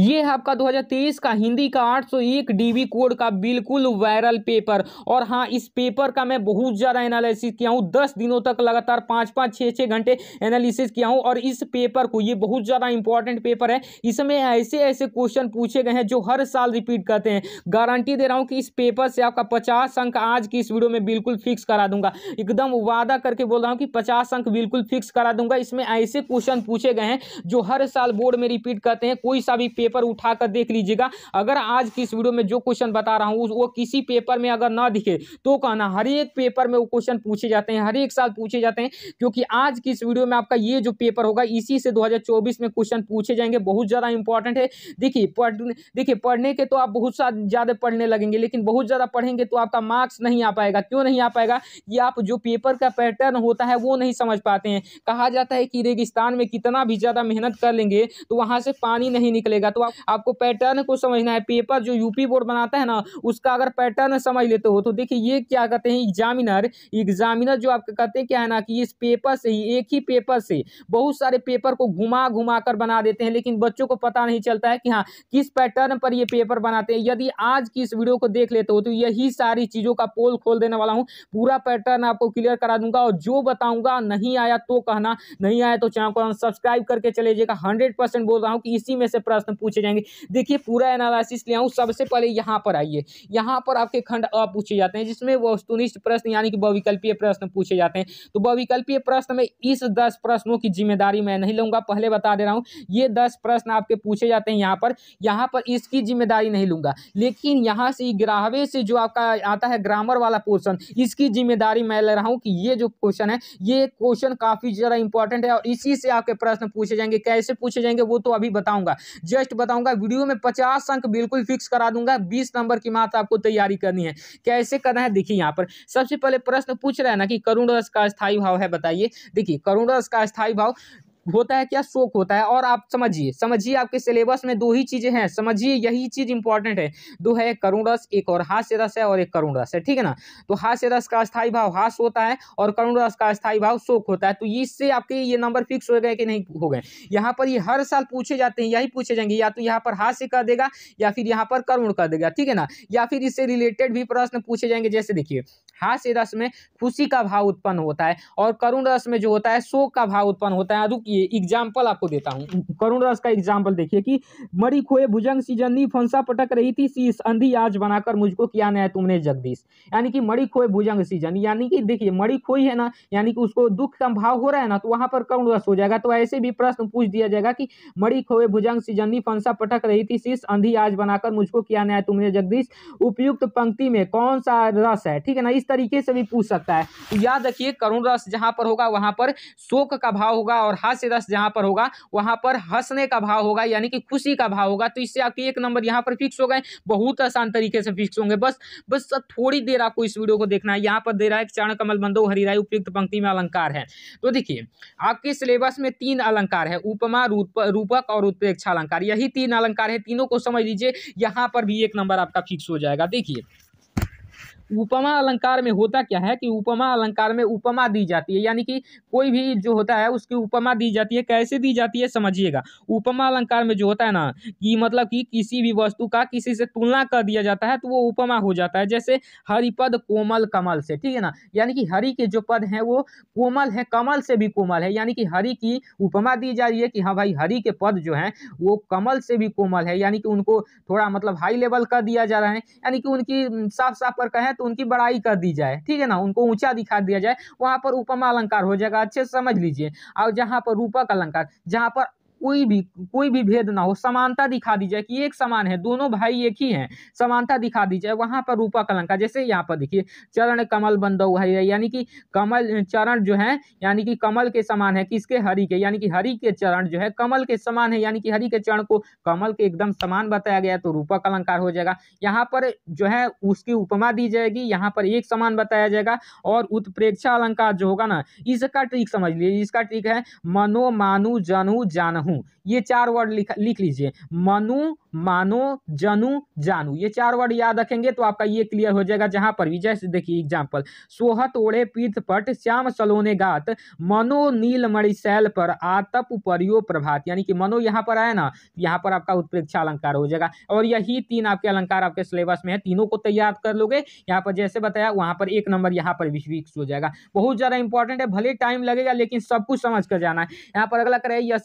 ये है आपका 2023 का हिंदी का 801 डीबी कोड का बिल्कुल वायरल पेपर और हाँ इस पेपर का मैं बहुत ज़्यादा एनालिसिस किया हूँ दस दिनों तक लगातार पाँच पाँच छः छः घंटे एनालिसिस किया हूँ और इस पेपर को ये बहुत ज़्यादा इंपॉर्टेंट पेपर है इसमें ऐसे ऐसे क्वेश्चन पूछे गए हैं जो हर साल रिपीट करते हैं गारंटी दे रहा हूँ कि इस पेपर से आपका पचास अंक आज की इस वीडियो में बिल्कुल फिक्स करा दूंगा एकदम वादा करके बोल रहा हूँ कि पचास अंक बिल्कुल फिक्स करा दूंगा इसमें ऐसे क्वेश्चन पूछे गए हैं जो हर साल बोर्ड में रिपीट करते हैं कोई सा भी पेपर पेपर उठा कर देख लीजिएगा अगर आज की इस वीडियो में जो क्वेश्चन बता रहा हूँ वो किसी पेपर में अगर ना दिखे तो कहना हर एक पेपर में वो क्वेश्चन पूछे जाते हैं हर एक साल पूछे जाते हैं क्योंकि आज की इस वीडियो में आपका ये जो पेपर होगा इसी से दो में क्वेश्चन पूछे जाएंगे बहुत ज़्यादा इंपॉर्टेंट है देखिए पढ़ देखिए पढ़ने के तो आप बहुत ज़्यादा पढ़ने लगेंगे लेकिन बहुत ज़्यादा पढ़ेंगे तो आपका मार्क्स नहीं आ पाएगा क्यों नहीं आ पाएगा ये आप जो पेपर का पैटर्न होता है वो नहीं समझ पाते हैं कहा जाता है कि रेगिस्तान में कितना भी ज़्यादा मेहनत कर लेंगे तो वहाँ से पानी नहीं निकलेगा जाएगा तो आप, आपको पैटर्न को समझना है पेपर जो यूपी बोर्ड बनाता है ना उसका अगर पैटर्न समझ लेते हो तो देखिए ये क्या कहते हैं एग्जामिनर एग्जामिनर जो आप कहते हैं क्या है ना कि इस पेपर से ही एक ही पेपर से बहुत सारे पेपर को घुमा घुमा कर बना देते हैं लेकिन बच्चों को पता नहीं चलता है कि हाँ किस पैटर्न पर ये पेपर बनाते हैं यदि आज की इस वीडियो को देख लेते हो तो यही सारी चीज़ों का पोल खोल देने वाला हूँ पूरा पैटर्न आपको क्लियर करा दूंगा और जो बताऊंगा नहीं आया तो कहना नहीं आया तो चैनल को सब्सक्राइब करके चले जाएगा हंड्रेड बोल रहा हूँ कि इसी में से प्रश्न पूछे जाएंगे देखिए पूरा एनालिसिस ले आऊँ सबसे पहले यहाँ पर आइए यहाँ पर आपके खंड अ पूछे जाते हैं जिसमें वस्तुनिष्ठ प्रश्न यानी कि बहुविकल्पीय प्रश्न पूछे जाते हैं तो बहुविकल्पीय प्रश्न में इस दस प्रश्नों की जिम्मेदारी मैं नहीं लूंगा पहले बता दे रहा हूँ ये दस प्रश्न आपके पूछे जाते हैं यहाँ पर यहाँ पर इसकी जिम्मेदारी नहीं लूंगा लेकिन यहाँ से ग्राहवे से जो आपका आता है ग्रामर वाला पोर्सन इसकी जिम्मेदारी मैं ले रहा हूँ कि ये जो क्वेश्चन है ये क्वेश्चन काफ़ी ज़्यादा इंपॉर्टेंट है और इसी से आपके प्रश्न पूछे जाएंगे कैसे पूछे जाएंगे वो तो अभी बताऊंगा जस्ट करेक्ट बताऊंगा वीडियो में पचास अंक बिल्कुल फिक्स करा दूंगा बीस नंबर की मात्र आपको तैयारी करनी है कैसे करना है देखिए यहाँ पर सबसे पहले प्रश्न पूछ रहे हैं ना कि करुण रस का स्थायी भाव है बताइए देखिए करुण रस का स्थायी भाव होता है क्या शोक होता है और आप समझिए समझिए आपके सिलेबस में दो ही चीज़ें हैं समझिए यही चीज़ इंपॉर्टेंट है दो है करुण रस एक और हास्य रस है और एक करुण रस है ठीक है ना तो हास्य रस का अस्थायी भाव हास होता है और करुण रस का अस्थायी भाव शोक होता है तो इससे आपके ये नंबर फिक्स हो गए कि नहीं हो गए यहाँ पर ये हर साल पूछे जाते हैं यही पूछे जाएंगे या तो यहाँ पर हास्य कर देगा या फिर यहाँ पर करुण कर देगा ठीक है ना या फिर इससे रिलेटेड भी प्रश्न पूछे जाएंगे जैसे देखिए हास्य रस में खुशी का भाव उत्पन्न होता है और करुण रस में जो होता है शोक का भाव उत्पन्न होता है रुकिए एग्जाम्पल आपको देता हूँ करुण रस का एग्जाम्पल देखिए कि मरी खोए भुजंग सीजनी फंसा पटक रही थी शीस अंधी आज बनाकर मुझको किया नया तुमने जगदीश यानी कि मरी खोए भुजंग सीजन यानी कि देखिए मरी खोई है ना यानी कि उसको दुख का भाव हो रहा है ना तो वहां पर करुण रस हो जाएगा तो ऐसे भी प्रश्न पूछ दिया जाएगा कि मरी खोए भुजंग सीजनी फंसा पटक रही थी शीस अंधी आज बनाकर मुझको किया नया तुमने जगदीश उपयुक्त पंक्ति में कौन सा रस है ठीक है ना इस तरीके से भी पूछ सकता है तो याद रखिए करुण रस जहां पर होगा वहां पर शोक का भाव होगा और हास्य रस जहां पर होगा वहां पर हंसने का भाव होगा यानी कि खुशी का भाव होगा तो इससे आपके एक नंबर यहाँ पर फिक्स हो गए बहुत आसान तरीके से फिक्स होंगे बस बस थोड़ी देर आपको इस वीडियो को देखना है यहाँ पर दे रहा है चरण कमल बंदो हरिराय उपयुक्त पंक्ति में अलंकार है तो देखिए आपके सिलेबस में तीन अलंकार है उपमा रूपक और उत्प्रेक्षा अलंकार यही तीन अलंकार है तीनों को समझ लीजिए यहां पर भी एक नंबर आपका फिक्स हो जाएगा देखिए उपमा अलंकार में होता क्या है कि उपमा अलंकार में उपमा दी जाती है यानी कि कोई भी जो होता है उसकी उपमा दी जाती है कैसे दी जाती है समझिएगा उपमा अलंकार में जो होता है ना कि मतलब कि किसी भी वस्तु का किसी से तुलना कर दिया जाता है तो वो उपमा हो जाता है जैसे हरिपद कोमल कमल से ठीक है ना यानी कि हरि के जो पद हैं वो कोमल है कमल से भी कोमल है यानी कि हरि की उपमा दी जा रही है कि हाँ भाई हरि के पद जो हैं वो कमल से भी कोमल है यानी कि उनको थोड़ा मतलब हाई लेवल का दिया जा रहा है यानी कि उनकी साफ साफ पर कहें तो उनकी बड़ाई कर दी जाए ठीक है ना उनको ऊंचा दिखा दिया जाए वहां पर उपमा अलंकार हो जाएगा अच्छे से समझ लीजिए और जहां पर रूपक अलंकार जहां पर कोई भी कोई भी भेद ना हो समानता दिखा दी जाए कि एक समान है दोनों भाई एक ही हैं समानता दिखा दी जाए वहाँ पर रूपा अलंकार जैसे यहाँ पर देखिए चरण कमल बंद हरि यानी कि कमल चरण जो है यानी कि कमल के समान है किसके हरि के यानी कि हरि के चरण जो है कमल के समान है यानी कि हरि के चरण को कमल के एकदम समान बताया गया तो रूपक अलंकार हो जाएगा यहाँ पर जो है उसकी उपमा दी जाएगी यहाँ पर एक समान बताया जाएगा और उत्प्रेक्षा अलंकार जो होगा ना इसका ट्रिक समझ लीजिए इसका ट्रिक है मनो मानु जनु जानू हूँ ये चार वर्ड लिख लिख लीजिए मनु मानो जनु जानू ये चार वर्ड याद रखेंगे तो आपका ये क्लियर हो जाएगा जहां पर भी जैसे देखिए एग्जाम्पल सोहत ओढ़े पीठ पट श्याम सलोने गात मनो नील मणि मणिशैल पर आतप परियो प्रभात यानी कि मनो यहाँ पर आया ना यहाँ पर आपका उत्प्रेक्षा अलंकार हो जाएगा और यही तीन आपके अलंकार आपके सिलेबस में है तीनों को तैयार कर लोगे यहाँ पर जैसे बताया वहां पर एक नंबर यहाँ पर विश्वविक्स हो जाएगा बहुत ज़्यादा इंपॉर्टेंट है भले टाइम लगेगा लेकिन सब कुछ समझ कर जाना है यहाँ पर अगला कर यह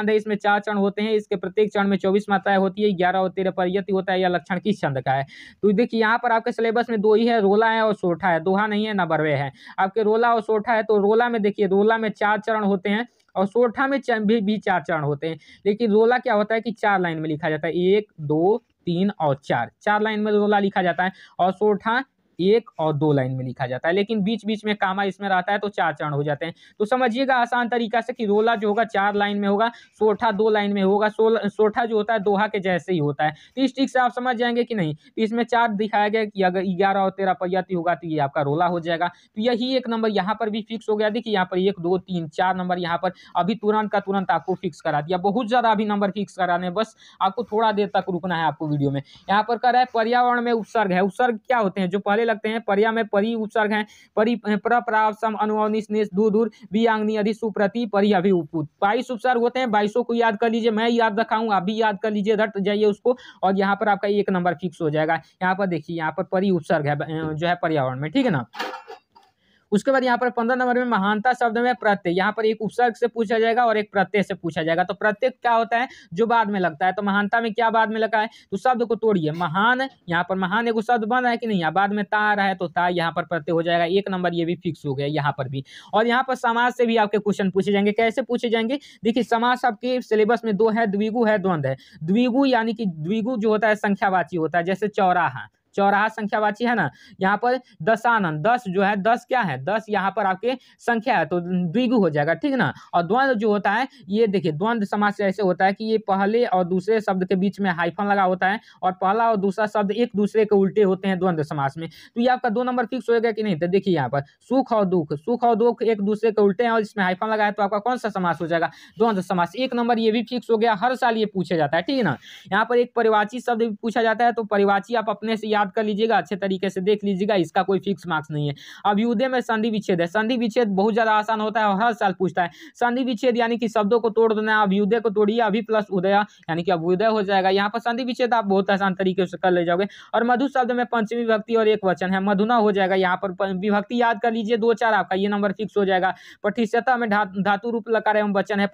छंद है इसमें चार चरण होते हैं इसके प्रत्येक चरण में चौबीस मात्राएं होती है ग्यारह और तेरह परियति होता है या लक्षण किस छंद का है तो देखिए यहाँ पर आपके सिलेबस में दो ही है रोला है और सोठा है दोहा नहीं है ना बरवे है आपके रोला और सोठा है तो रोला में देखिए रोला में चार चरण होते हैं और सोठा में भी, भी चार चरण होते हैं लेकिन रोला क्या होता है कि चार लाइन में लिखा जाता है एक दो तीन और चार चार लाइन में रोला लिखा जाता है और सोठा एक और दो लाइन में लिखा जाता है लेकिन बीच बीच में कामा इसमें रहता है तो चार चरण हो जाते हैं तो समझिएगा आसान तरीका से कि रोला जो होगा चार लाइन में होगा सोठा दो लाइन में होगा सोठा जो होता है दोहा के जैसे ही होता है तो इस ट्रिक से आप समझ जाएंगे कि नहीं तो इसमें चार दिखाया गया कि अगर ग्यारह और तेरह पयती होगा तो ये आपका रोला हो जाएगा तो यही एक नंबर यहाँ पर भी फिक्स हो गया देखिए यहाँ पर एक दो तीन चार नंबर यहाँ पर अभी तुरंत का तुरंत आपको फिक्स करा दिया बहुत ज़्यादा अभी नंबर फिक्स कराने बस आपको थोड़ा देर तक रुकना है आपको वीडियो में यहाँ पर कर रहा है पर्यावरण में उपसर्ग है उपसर्ग क्या होते हैं जो पहले लगते हैं पर्या में परी उपसर्ग है परि प्रप्रावसम अनुवनिस दूर वियांगनी अधि सुप्रति परी अभी बाईस उपसर्ग होते हैं बाईसों को याद कर लीजिए मैं याद रखाऊँ आप भी याद कर लीजिए रट जाइए उसको और यहाँ पर आपका एक नंबर फिक्स हो जाएगा यहाँ पर देखिए यहाँ पर परी उपसर्ग है जो है पर्यावरण में ठीक है ना उसके बाद यहाँ पर पंद्रह नंबर में महानता शब्द में प्रत्यय यहाँ पर एक उपसर्ग से पूछा जाएगा और एक प्रत्यय से पूछा जाएगा तो प्रत्यय क्या होता है जो बाद में लगता है तो महानता में क्या बाद में लगा है तो शब्द को तोड़िए महान यहाँ पर महान एगो शब्द बन रहा है कि नहीं यहाँ बाद में ता आ रहा है तो ता यहाँ पर प्रत्यय हो जाएगा एक नंबर ये भी फिक्स हो गया यहाँ पर भी और यहाँ पर समाज से भी आपके क्वेश्चन पूछे जाएंगे कैसे पूछे जाएंगे देखिए समाज आपके सिलेबस में दो है द्विगु है द्वंद है द्विगु यानी कि द्विगु जो होता है संख्यावाची होता है जैसे चौराहा चौराहा संख्यावाची है ना यहाँ पर दशानन दस जो है दस क्या है दस यहाँ पर आपके संख्या है तो द्विगु हो जाएगा ठीक ना और द्वंद्व जो होता है ये देखिए द्वंद्व समास से ऐसे होता है कि ये पहले और दूसरे शब्द के बीच में हाइफन लगा होता है और पहला और दूसरा शब्द एक दूसरे के उल्टे होते हैं द्वंद्व समास में तो ये आपका दो नंबर फिक्स होगा कि नहीं तो देखिए यहाँ पर सुख और दुख सुख और दुख एक दूसरे के उल्टे हैं और इसमें हाइफन लगा है तो आपका कौन सा समास हो जाएगा द्वंद्व समास एक नंबर ये भी फिक्स हो गया हर साल ये पूछा जाता है ठीक है ना यहाँ पर एक परिवाची शब्द पूछा जाता है तो परिवाची आप अपने से याद कर लीजिएगा अच्छे तरीके से देख लीजिएगा इसका कोई फिक्स मार्क्स नहीं है अब युद्ध में संधि विच्छेद है संधि विच्छेद बहुत ज़्यादा आसान होता है और हर साल पूछता है संधि विच्छेद यानी कि शब्दों को तोड़ देना है अब युद्ध को तोड़िए अभी प्लस उदय यानी कि अब उदय हो जाएगा यहाँ पर संधि विच्छेद आप बहुत आसान तरीके से कर ले जाओगे और मधु शब्द में पंचमी विभक्ति और एक वचन है मधुना हो जाएगा यहाँ पर विभक्ति याद कर लीजिए दो चार आपका ये नंबर फिक्स हो जाएगा पठिष्यता में धातु रूप लकार एवं वचन है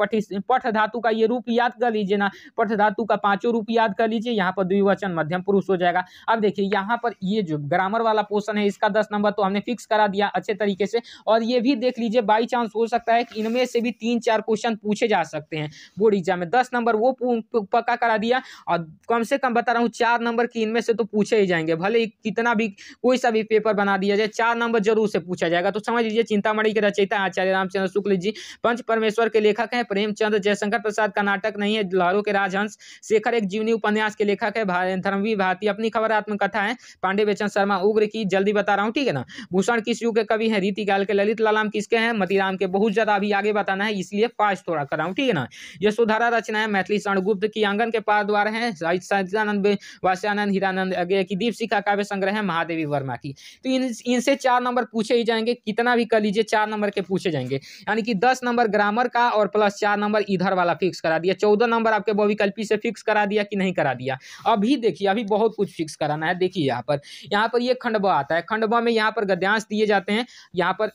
पठ धातु का ये रूप याद कर लीजिए ना पठ धातु का पांचों रूप याद कर लीजिए यहाँ पर द्विवचन मध्यम पुरुष हो जाएगा अब देखिए यहाँ पर ये जो ग्रामर वाला पोर्सन है इसका दस नंबर तो हमने फिक्स करा दिया अच्छे तरीके से और ये भी देख लीजिए बाई चांस हो सकता है कि इनमें से भी तीन चार क्वेश्चन पूछे जा सकते हैं बोर्ड एग्जाम में दस नंबर वो पक्का करा दिया और कम से कम बता रहा हूँ चार नंबर की इनमें से तो पूछे ही जाएंगे भले कितना भी कोई सा भी पेपर बना दिया जाए चार नंबर जरूर से पूछा जाएगा तो समझ लीजिए चिंतामणि के रचयिता आचार्य रामचंद्र शुक्ल जी पंच परमेश्वर के लेखक हैं प्रेमचंद जयशंकर प्रसाद का नाटक नहीं है लहरों के राजहंस शेखर एक जीवनी उपन्यास के लेखक है धर्मवी भारती अपनी खबर आत्मकथा है पांडे बेचन शर्मा उग्र की जल्दी बता रहा हूँ ठीक है ना भूषण किस युग के कवि हैं रीतिकाल के ललित लालाम किसके हैं मतीराम के बहुत ज्यादा अभी आगे बताना है इसलिए फास्ट थोड़ा कर रहा हूँ ठीक है ना ये सुधारा रचना है मैथिली शरणगुप्त की आंगन के पार द्वार है सचिदानंद वास्यानंद हिरानंद की दीप शिखा काव्य संग्रह है महादेवी वर्मा की तो इनसे चार नंबर पूछे ही जाएंगे कितना भी कर लीजिए चार नंबर के पूछे जाएंगे यानी कि दस नंबर ग्रामर का और प्लस चार नंबर इधर वाला फिक्स करा दिया चौदह नंबर आपके बहुविकल्पी से फिक्स करा दिया कि नहीं करा दिया अभी देखिए अभी बहुत कुछ फिक्स कराना है देखिए देखिए यहाँ पर यहाँ पर ये खंडवा आता है खंडवा में यहाँ पर गद्यांश दिए जाते हैं यहाँ पर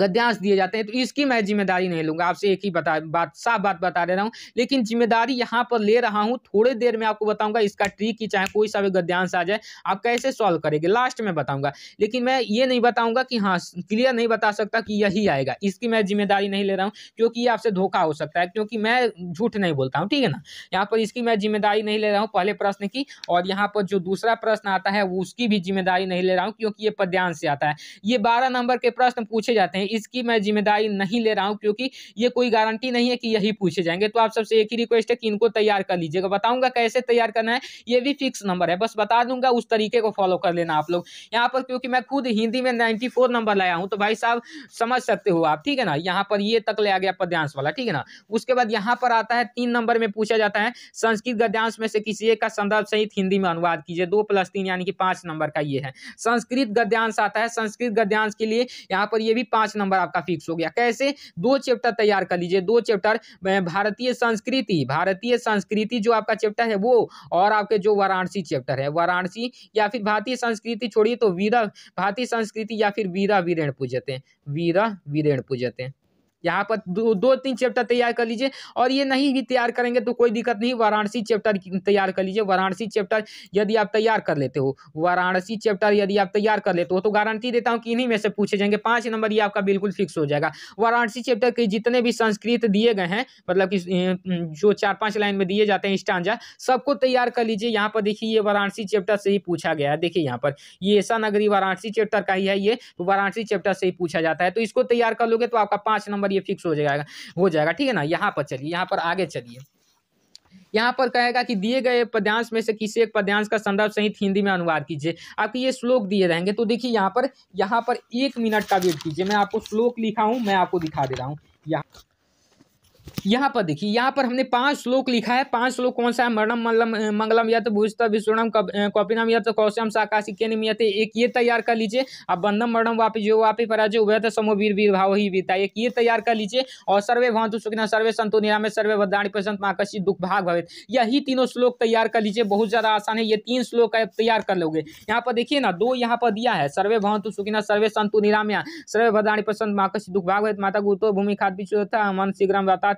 गद्यांश दिए जाते हैं तो इसकी मैं जिम्मेदारी नहीं लूंगा आपसे एक ही बता बात साफ बात बता दे रहा हूँ लेकिन जिम्मेदारी यहाँ पर ले रहा हूँ थोड़ी देर में आपको बताऊंगा इसका ट्रिक ही चाहे कोई सा भी गद्यांश आ जाए आप कैसे सॉल्व करेंगे लास्ट में बताऊंगा लेकिन मैं ये नहीं बताऊंगा कि हाँ क्लियर नहीं बता सकता कि यही आएगा इसकी मैं जिम्मेदारी नहीं ले रहा हूँ क्योंकि ये आपसे धोखा हो सकता है क्योंकि मैं झूठ नहीं बोलता हूँ ठीक है ना यहाँ पर इसकी मैं जिम्मेदारी नहीं ले रहा हूँ पहले प्रश्न की और यहाँ पर जो दूसरा प्रश्न आता है उसकी भी जिम्मेदारी नहीं ले रहा हूँ क्योंकि ये पद्यांश से आता है ये बारह नंबर के प्रश्न पूछे जाते हैं जाते हैं इसकी मैं जिम्मेदारी नहीं ले रहा हूँ क्योंकि ये कोई गारंटी नहीं है कि यही पूछे जाएंगे तो आप सबसे एक ही रिक्वेस्ट है कि इनको तैयार कर लीजिएगा बताऊंगा कैसे तैयार करना है ये भी फिक्स नंबर है बस बता दूंगा उस तरीके को फॉलो कर लेना आप लोग यहाँ पर क्योंकि मैं खुद हिंदी में नाइन्टी नंबर लाया हूँ तो भाई साहब समझ सकते हो आप ठीक है ना यहाँ पर ये तक ले आ गया पद्यांश वाला ठीक है ना उसके बाद यहाँ पर आता है तीन नंबर में पूछा जाता है संस्कृत गद्यांश में से किसी एक का संदर्भ सहित हिंदी में अनुवाद कीजिए दो प्लस तीन यानी कि पांच नंबर का ये है संस्कृत गद्यांश आता है संस्कृत गद्यांश के लिए यहाँ पर ये भी पाँच पांच नंबर आपका फिक्स हो गया कैसे दो चैप्टर तैयार कर लीजिए दो चैप्टर भारतीय संस्कृति भारतीय संस्कृति जो आपका चैप्टर है वो और आपके जो वाराणसी चैप्टर है वाराणसी या फिर भारतीय संस्कृति छोड़िए तो वीरा भारतीय संस्कृति या फिर वीरा वीरेण पूजते हैं वीरा वीरेण पूजते हैं यहाँ पर दो दो तीन चैप्टर तैयार कर लीजिए और ये नहीं भी तैयार करेंगे तो कोई दिक्कत नहीं वाराणसी चैप्टर तैयार कर लीजिए वाराणसी चैप्टर यदि आप तैयार कर लेते हो वाराणसी चैप्टर यदि आप तैयार कर लेते हो तो गारंटी देता हूँ कि इन्हीं में से पूछे जाएंगे पाँच नंबर ये आपका बिल्कुल फिक्स हो जाएगा वाराणसी चैप्टर के जितने भी संस्कृत दिए गए हैं मतलब कि जो चार पाँच लाइन में दिए जाते हैं स्टांजा सबको तैयार कर लीजिए यहाँ पर देखिए ये वाराणसी चैप्टर से ही पूछा गया है देखिए यहाँ पर ये ऐसा नगरी वाराणसी चैप्टर का ही है ये तो वाराणसी चैप्टर से ही पूछा जाता है तो इसको तैयार कर लोगे तो आपका पाँच नंबर पर ये फिक्स हो जाएगा हो जाएगा ठीक है ना यहाँ पर चलिए यहाँ पर आगे चलिए यहाँ पर कहेगा कि दिए गए पद्यांश में से किसी एक पद्यांश का संदर्भ सहित हिंदी में अनुवाद कीजिए आपके ये श्लोक दिए रहेंगे तो देखिए यहाँ पर यहाँ पर एक मिनट का वेट कीजिए मैं आपको श्लोक लिखा हूँ मैं आपको दिखा दे रहा हूँ यहाँ यहाँ पर देखिए यहाँ पर हमने पांच श्लोक लिखा है पांच श्लोक कौन सा है मरणम मल्लम मंगलम यत भूषत विष्णुम कपिनम यत कौशम साकाशी निम यत एक ये तैयार कर लीजिए अब बंधम मरणम वापी जो वापी पराजय उभयत समो वीर वीर भाव ही बीता एक ये तैयार कर लीजिए और सर्वे भवंतु सुखिन सर्वे संतो निरामे सर्वे बदाणी प्रसंत माकशी दुख भाग भवित यही तीनों श्लोक तैयार कर लीजिए बहुत ज़्यादा आसान है ये तीन श्लोक तैयार कर लोगे यहाँ पर देखिए ना दो यहाँ पर दिया है सर्वे भवंतु सुखिन सर्वे संतु निरामया सर्वे बदाणी प्रसंत माकशी दुख भाग माता गुरु भूमि खाद भी मन शीघ्र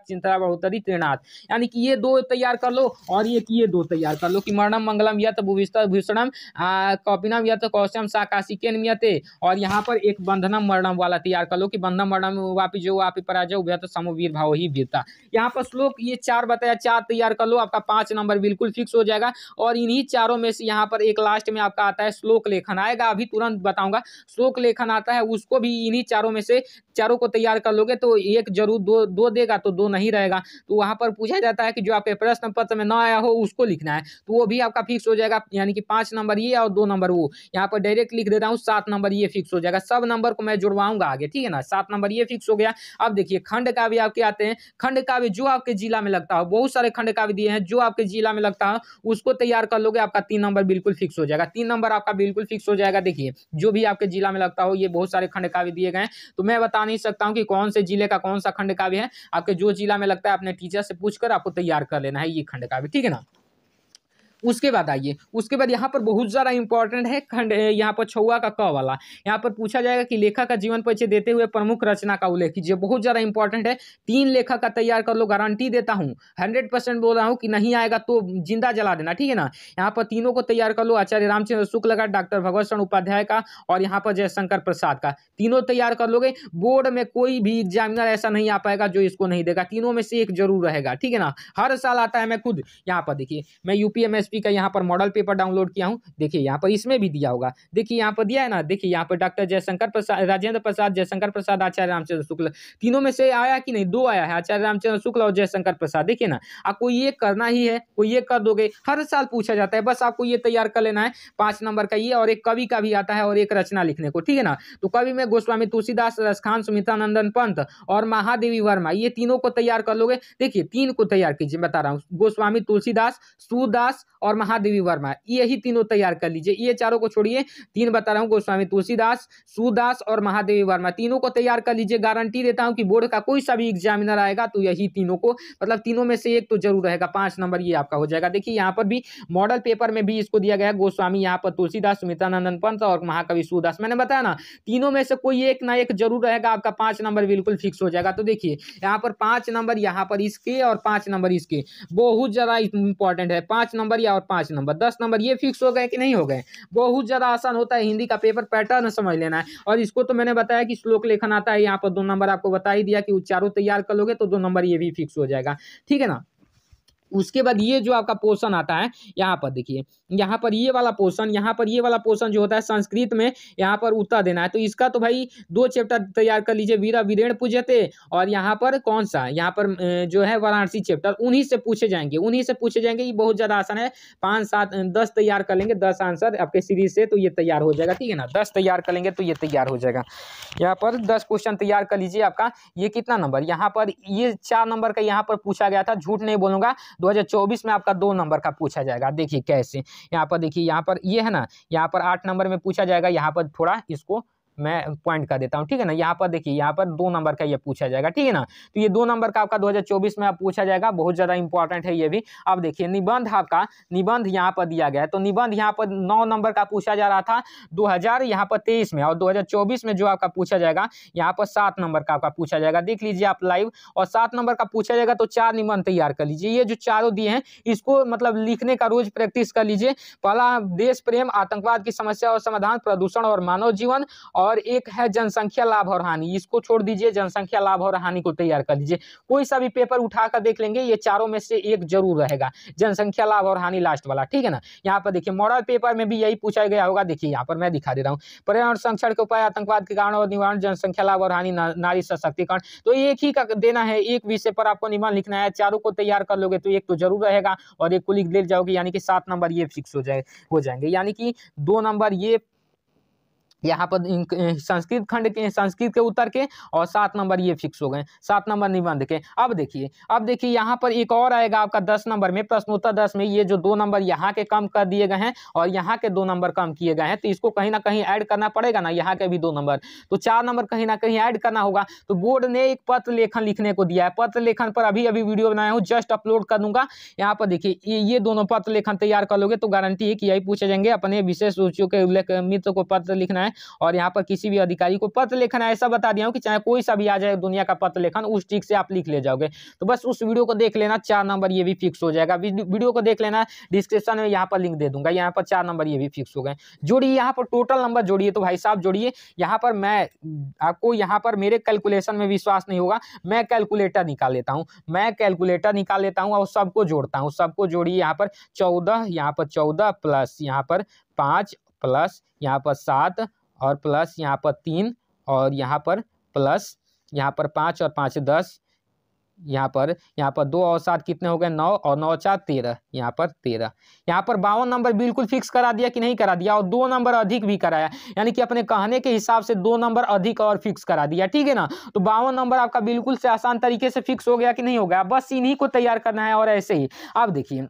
चिंतरा बढ़ोतरी त्रिनाथ यानी कि ये दो तैयार कर लो और ये कि ये दो तैयार कर लो कि मरणम मंगलम यत भूषणम कौपिनम यत कौशम साकाशिकेन यते और यहाँ पर एक बंधनम मरणम वाला तैयार कर लो कि बंधनम मरणम वापी जो वापी पराजय उभ्य तो समवीर भाव ही वीरता यहाँ पर श्लोक ये चार बताया चार तैयार कर लो आपका पाँच नंबर बिल्कुल फिक्स हो जाएगा और इन्हीं चारों में से यहाँ पर एक लास्ट में आपका आता है श्लोक लेखन आएगा अभी तुरंत बताऊंगा श्लोक लेखन आता है उसको भी इन्हीं चारों में से चारों को तैयार कर लोगे तो एक जरूर दो दो देगा तो दो नहीं रहेगा तो वहाँ पर पूछा जाता है कि जो आपके प्रश्न पत्र में ना आया हो उसको लिखना है तो वो भी आपका फिक्स हो जाएगा यानी कि पाँच नंबर ये और दो नंबर वो यहाँ पर डायरेक्ट लिख देता हूँ सात नंबर ये फिक्स हो जाएगा सब नंबर को मैं जुड़वाऊंगा आगे ठीक है ना सात नंबर ये फिक्स हो गया अब देखिए खंड काव्य आपके आते हैं खंड काव्य जो आपके जिला में लगता हो बहुत सारे खंड काव्य दिए हैं जो आपके जिला में लगता हो उसको तैयार कर लोगे आपका तीन नंबर बिल्कुल फिक्स हो जाएगा तीन नंबर आपका बिल्कुल फिक्स हो जाएगा देखिए जो भी आपके जिला में लगता हो ये बहुत सारे खंड काव्य दिए गए तो मैं बताने नहीं सकता हूँ कि कौन से जिले का कौन सा खंड काव्य है आपके जो जिला में लगता है अपने टीचर से पूछकर आपको तैयार कर लेना है ये खंड काव्य ठीक है ना उसके बाद आइए उसके बाद यहाँ पर बहुत ज़्यादा इंपॉर्टेंट है खंड यहाँ पर छौआ का क वाला यहाँ पर पूछा जाएगा कि लेखक का जीवन परिचय देते हुए प्रमुख रचना का उल्लेख कीजिए बहुत ज़्यादा इंपॉर्टेंट है तीन लेखक का तैयार कर लो गारंटी देता हूँ हंड्रेड परसेंट बोल रहा हूँ कि नहीं आएगा तो जिंदा जला देना ठीक है ना यहाँ पर तीनों को तैयार कर लो आचार्य रामचंद्र शुक्ल का डॉक्टर भगवत शरण उपाध्याय का और यहाँ पर जयशंकर प्रसाद का तीनों तैयार कर लोगे बोर्ड में कोई भी एग्जामिनर ऐसा नहीं आ पाएगा जो इसको नहीं देगा तीनों में से एक जरूर रहेगा ठीक है ना हर साल आता है मैं खुद यहाँ पर देखिए मैं यूपीएमएस यूएसपी का यहाँ पर मॉडल पेपर डाउनलोड किया हूँ देखिए यहाँ पर इसमें भी दिया होगा देखिए यहाँ पर दिया है ना देखिए यहाँ पर डॉक्टर जयशंकर प्रसाद राजेंद्र प्रसाद जयशंकर प्रसाद आचार्य रामचंद्र शुक्ल तीनों में से आया कि नहीं दो आया है आचार्य रामचंद्र शुक्ल और जयशंकर प्रसाद देखिए ना आपको ये करना ही है कोई ये कर दोगे हर साल पूछा जाता है बस आपको ये तैयार कर लेना है पांच नंबर का ये और एक कवि का भी आता है और एक रचना लिखने को ठीक है ना तो कवि में गोस्वामी तुलसीदास रसखान सुमिता नंदन पंत और महादेवी वर्मा ये तीनों को तैयार कर लोगे देखिए तीन को तैयार कीजिए बता रहा हूँ गोस्वामी तुलसीदास सुदास और महादेवी वर्मा यही तीनों तैयार कर लीजिए ये चारों को छोड़िए तीन बता रहा हूँ गोस्वामी तुलसीदास सुदास और महादेवी वर्मा तीनों को तैयार कर लीजिए गारंटी देता हूँ कि बोर्ड का कोई सा भी एग्जामिनर आएगा तो यही तीनों को मतलब तीनों में से एक तो जरूर रहेगा पांच नंबर ये आपका हो जाएगा देखिए यहाँ पर भी मॉडल पेपर में भी इसको दिया गया गोस्वामी यहाँ पर तुलसीदास सुमित्रा पंत और महाकवि सुदास मैंने बताया ना तीनों में से कोई एक ना एक जरूर रहेगा आपका पांच नंबर बिल्कुल फिक्स हो जाएगा तो देखिए यहाँ पर पांच नंबर यहाँ पर इसके और पांच नंबर इसके बहुत ज़्यादा इंपॉर्टेंट है पांच नंबर किया और पाँच नंबर दस नंबर ये फिक्स हो गए कि नहीं हो गए बहुत ज़्यादा आसान होता है हिंदी का पेपर पैटर्न समझ लेना है और इसको तो मैंने बताया कि श्लोक लेखन आता है यहाँ पर दो नंबर आपको बता ही दिया कि उच्चारों तैयार कर लोगे तो दो नंबर ये भी फिक्स हो जाएगा ठीक है ना उसके बाद ये जो आपका पोर्सन आता है यहाँ पर देखिए यहाँ पर ये वाला पोर्सन यहाँ पर ये वाला पोर्सन जो होता है संस्कृत में यहाँ पर उत्तर देना है तो इसका तो भाई दो चैप्टर तैयार कर लीजिए वीरा वीरेण पूजते और यहाँ पर कौन सा यहाँ पर जो है वाराणसी चैप्टर उन्हीं से पूछे जाएंगे उन्हीं से पूछे जाएंगे ये बहुत ज़्यादा आसान है पाँच सात दस तैयार कर लेंगे दस आंसर आपके सीरीज से तो ये तैयार हो जाएगा ठीक है ना दस तैयार कर लेंगे तो ये तैयार हो जाएगा यहाँ पर दस क्वेश्चन तैयार कर लीजिए आपका ये कितना नंबर यहाँ पर ये चार नंबर का यहाँ पर पूछा गया था झूठ नहीं बोलूँगा 2024 में आपका दो नंबर का पूछा जाएगा देखिए कैसे यहाँ पर देखिए यहाँ पर ये यह है ना यहाँ पर आठ नंबर में पूछा जाएगा यहाँ पर थोड़ा इसको मैं पॉइंट कर देता हूँ ठीक है ना यहाँ पर देखिए यहाँ पर दो नंबर का ये पूछा जाएगा ठीक है ना तो ये दो नंबर का आपका 2024 में आप पूछा जाएगा बहुत ज़्यादा इंपॉर्टेंट है ये भी अब देखिए निबंध आपका निबंध यहाँ पर दिया गया है तो निबंध यहाँ पर नौ नंबर का पूछा जा रहा था दो हज़ार यहाँ पर तेईस में और दो हज़ार चौबीस में जो आपका पूछा जाएगा यहाँ पर सात नंबर का आपका पूछा जाएगा देख लीजिए आप लाइव और सात नंबर का पूछा जाएगा तो चार निबंध तैयार कर लीजिए ये जो चारों दिए हैं इसको मतलब लिखने का रोज प्रैक्टिस कर लीजिए पहला देश प्रेम आतंकवाद की समस्या और समाधान प्रदूषण और मानव जीवन और और एक है जनसंख्या लाभ और हानि इसको छोड़ दीजिए जनसंख्या लाभ और हानि को तैयार कर लीजिए कोई सा भी पेपर उठा कर देख लेंगे ये चारों में से एक जरूर रहेगा जनसंख्या लाभ और हानि लास्ट वाला ठीक है ना यहाँ पर देखिए मॉडल पेपर में भी यही पूछा गया होगा देखिए यहाँ पर मैं दिखा दे रहा हूँ पर्यावरण संरक्षण के उपाय आतंकवाद के कारण और निवारण जनसंख्या लाभ और हानि नारी सशक्तिकरण तो एक ही का देना है एक विषय पर आपको निबंध लिखना है चारों को तैयार कर लोगे तो एक तो जरूर रहेगा और एक को लिख दे जाओगे यानी कि सात नंबर ये फिक्स हो जाए हो जाएंगे यानी कि दो नंबर ये यहाँ पर संस्कृत खंड के संस्कृत के उत्तर के और सात नंबर ये फिक्स हो गए सात नंबर निबंध के अब देखिए अब देखिए यहाँ पर एक और आएगा आपका दस नंबर में प्रश्नोत्तर दस में ये जो दो नंबर यहाँ के कम कर दिए गए हैं और यहाँ के दो नंबर कम किए गए हैं तो इसको कहीं ना कहीं ऐड करना पड़ेगा ना यहाँ के भी दो नंबर तो चार नंबर कहीं ना कहीं ऐड करना होगा तो बोर्ड ने एक पत्र लेखन लिखने को दिया है पत्र लेखन पर अभी अभी वीडियो बनाया हूँ जस्ट अपलोड कर दूंगा यहाँ पर देखिए ये दोनों पत्र लेखन तैयार कर लोगे तो गारंटी है कि यही पूछे जाएंगे अपने विशेष रुचियों के उल्लेख मित्र को पत्र लिखना है है और यहाँ पर किसी भी अधिकारी को पत्र लेखन ऐसा बता दिया हूँ कि चाहे कोई सा भी आ जाए दुनिया का पत्र लेखन उस ट्रिक से आप लिख ले जाओगे तो बस उस वीडियो को देख लेना चार नंबर ये भी फिक्स हो जाएगा वीडियो को देख लेना डिस्क्रिप्शन में यहाँ पर लिंक दे दूंगा यहाँ पर चार नंबर ये भी फिक्स हो गए जोड़िए यहाँ पर टोटल नंबर जोड़िए तो भाई साहब जोड़िए यहाँ पर मैं आपको यहाँ पर मेरे कैलकुलेशन में विश्वास नहीं होगा मैं कैलकुलेटर निकाल लेता हूँ मैं कैलकुलेटर निकाल लेता हूँ और सबको जोड़ता हूँ सबको जोड़िए यहाँ पर चौदह यहाँ पर चौदह प्लस यहाँ पर पाँच प्लस यहाँ पर सात और प्लस यहाँ पर तीन और यहाँ पर प्लस यहाँ पर पाँच और पाँच दस यहाँ पर यहाँ पर दो और सात कितने हो गए नौ और नौ चार तेरह यहाँ पर तेरह यहाँ पर बावन नंबर बिल्कुल फिक्स करा दिया कि नहीं करा दिया और दो नंबर अधिक भी कराया यानी कि अपने कहने के हिसाब से दो नंबर अधिक और फिक्स करा दिया ठीक है ना तो बावन नंबर आपका बिल्कुल से आसान तरीके से फिक्स हो गया कि नहीं हो गया बस इन्हीं को तैयार करना है और ऐसे ही आप देखिए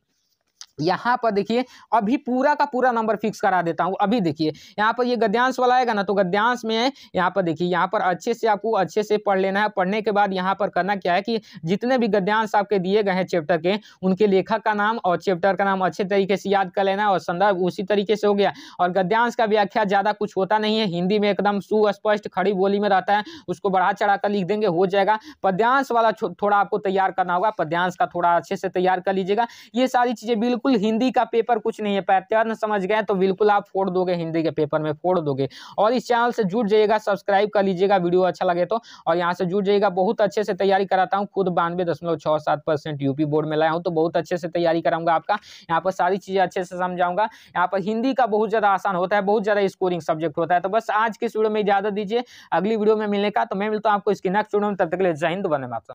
यहाँ पर देखिए अभी पूरा का पूरा नंबर फिक्स करा देता हूँ अभी देखिए यहाँ पर ये गद्यांश वाला आएगा ना तो गद्यांश में यहाँ पर देखिए यहाँ पर अच्छे से आपको अच्छे से पढ़ लेना है पढ़ने के बाद यहाँ पर करना क्या है कि जितने भी गद्यांश आपके दिए गए हैं चैप्टर के उनके लेखक का नाम और चैप्टर का नाम अच्छे तरीके से याद कर लेना और संदर्भ उसी तरीके से हो गया और गद्यांश का व्याख्या ज़्यादा कुछ होता नहीं है हिंदी में एकदम सुस्पष्ट खड़ी बोली में रहता है उसको बढ़ा चढ़ा कर लिख देंगे हो जाएगा पद्यांश वाला थोड़ा आपको तैयार करना होगा पद्यांश का थोड़ा अच्छे से तैयार कर लीजिएगा ये सारी चीज़ें बिल्कुल बिल्कुल हिंदी का पेपर कुछ नहीं है पैटर्न समझ गए तो बिल्कुल आप फोड़ दोगे हिंदी के पेपर में फोड़ दोगे और इस चैनल से जुड़ जाइएगा सब्सक्राइब कर लीजिएगा वीडियो अच्छा लगे तो और यहाँ से जुड़ जाइएगा बहुत अच्छे से तैयारी कराता हूँ खुद बानवे दशमलव सात परसेंट यूपी बोर्ड में लाया हूँ तो बहुत अच्छे से तैयारी कराऊंगा आपका यहाँ पर सारी चीज़ें अच्छे से समझाऊंगा यहाँ पर हिंदी का बहुत ज़्यादा आसान होता है बहुत ज़्यादा स्कोरिंग सब्जेक्ट होता है तो बस आज के वीडियो में ज्यादा दीजिए अगली वीडियो में मिलने का तो मैं मिलता हूँ आपको इसकी नेक्स्ट वीडियो में तब तक जय हिंद बने मात्र